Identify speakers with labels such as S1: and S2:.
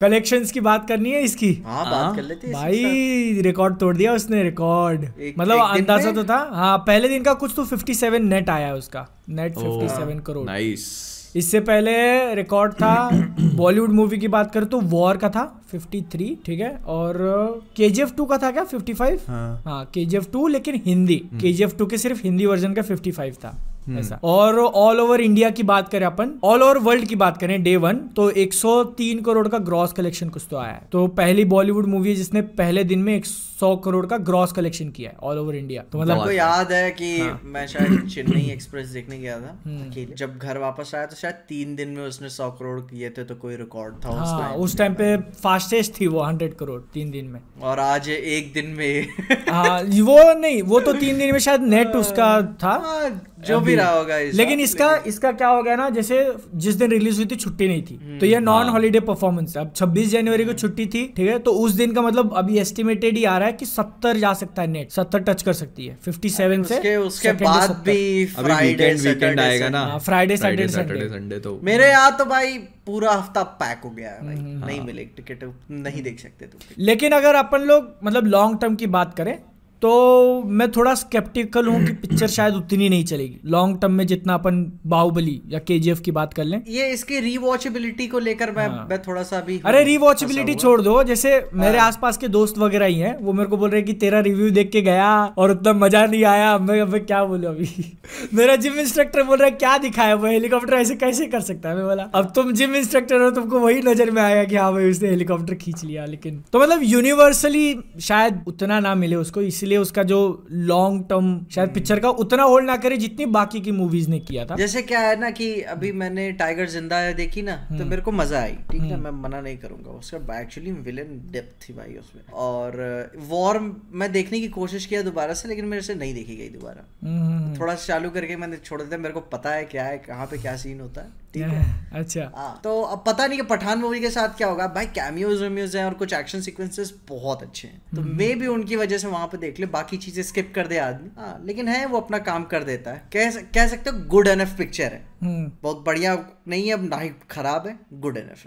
S1: Collections की बात करनी है इसकी हाँ बात हाँ। कर लेते भाई रिकॉर्ड तोड़ दिया उसने रिकॉर्ड मतलब अंदाजा तो था हाँ पहले दिन का कुछ तो 57 नेट आया उसका नेट 57 करोड़ नाइस इससे पहले रिकॉर्ड था बॉलीवुड मूवी की बात करें तो वॉर का था 53 ठीक है और के जी एफ टू का था क्या 55 फाइव हाँ के जी एफ टू लेकिन हिंदी के जी एफ टू के सिर्फ हिंदी वर्जन का 55 था हम्म। ऐसा और ऑल ओवर इंडिया की बात करें अपन ऑल ओवर वर्ल्ड की बात करें डे वन तो 103 करोड़ का ग्रॉस कलेक्शन कुछ तो आया है तो पहली बॉलीवुड मूवी जिसने पहले दिन में 100 करोड़ का ग्रॉस कलेक्शन किया है ऑल ओवर इंडिया तो मतलब तो याद है कि हाँ।
S2: मैं शायद चेन्नई एक्सप्रेस देखने गया था हम्म। जब घर वापस आया तो शायद तीन दिन में उसने सौ करोड़ किए थे तो कोई रिकॉर्ड था हाँ, उस टाइम
S1: पे फास्टेस्ट थी वो हंड्रेड करोड़ तीन दिन में
S2: और आज एक दिन में
S1: हाँ, वो नहीं वो तो तीन दिन में शायद नेट उसका था हाँ, जो भी रहा होगा लेकिन इसका इसका क्या हो गया ना जैसे जिस दिन रिलीज हुई थी छुट्टी नहीं थी तो ये नॉन हॉलीडे परफॉर्मेंस है अब 26 जनवरी को छुट्टी थी ठीक है तो उस दिन का मतलब अभी एस्टिमेटेड ही आ रहा है कि 70 जा सकता है नेट 70 टच कर सकती है 57 से उसके, उसके बाद भी फ्राइडे वीकेंड आएगा ना फ्राइडे सैटरडे संडे तो मेरे यहाँ तो भाई पूरा हफ्ता पैक हो गया है भाई हम्म। नहीं हाँ।
S2: मिले टिकट नहीं देख सकते
S1: लेकिन अगर अपन लोग मतलब लॉन्ग टर्म की बात करें तो मैं थोड़ा स्केप्टिकल हूँ कि पिक्चर शायद उतनी नहीं चलेगी लॉन्ग टर्म में जितना अपन बाहुबली या के की बात कर लें
S2: ये इसकी रीवॉचेबिलिटी को लेकर मैं हाँ। मैं थोड़ा सा भी अरे रीवॉचेबिलिटी
S1: छोड़ दो जैसे हाँ। मेरे आसपास के दोस्त वगैरह ही हैं वो मेरे को बोल रहे कि तेरा रिव्यू देख के गया और उतना मजा नहीं आया मैं अब क्या बोलो अभी मेरा जिम इंस्ट्रक्टर बोल रहा है क्या दिखाया वो हेलीकॉप्टर ऐसे कैसे कर सकता है मैं बोला अब तुम जिम इंस्ट्रक्टर हो तुमको वही नजर में आया कि हाँ भाई उसने हेलीकॉप्टर खींच लिया लेकिन तो मतलब यूनिवर्सली शायद उतना ना मिले उसको इसी इसलिए उसका जो लॉन्ग टर्म शायद पिक्चर हम्म। का उतना होल्ड ना करे जितनी बाकी की मूवीज ने किया था जैसे
S2: क्या है ना कि अभी मैंने टाइगर जिंदा देखी ना तो हम्म। मेरे को मजा आई ठीक है हम्म। मैं मना नहीं करूंगा उसका एक्चुअली विलन डेप्थ थी भाई उसमें और वॉर uh, मैं देखने की कोशिश किया दोबारा से लेकिन मेरे से नहीं देखी गई दोबारा थोड़ा सा चालू करके मैंने छोड़ दिया मेरे को पता है क्या है कहाँ पे क्या सीन होता है
S1: अच्छा आ,
S2: हाँ, तो अब पता नहीं कि पठान मूवी के साथ क्या होगा भाई कैमियोज हैं और कुछ एक्शन सीक्वेंसेस बहुत अच्छे हैं तो मे भी उनकी वजह से वहां पे देख ले बाकी चीज़ें स्किप कर दे आदमी हाँ, लेकिन है वो अपना काम कर देता है कह कह सकते हो गुड एनफ पिक्चर है हम्म। बहुत बढ़िया नहीं है ना ही खराब है गुड एनफ है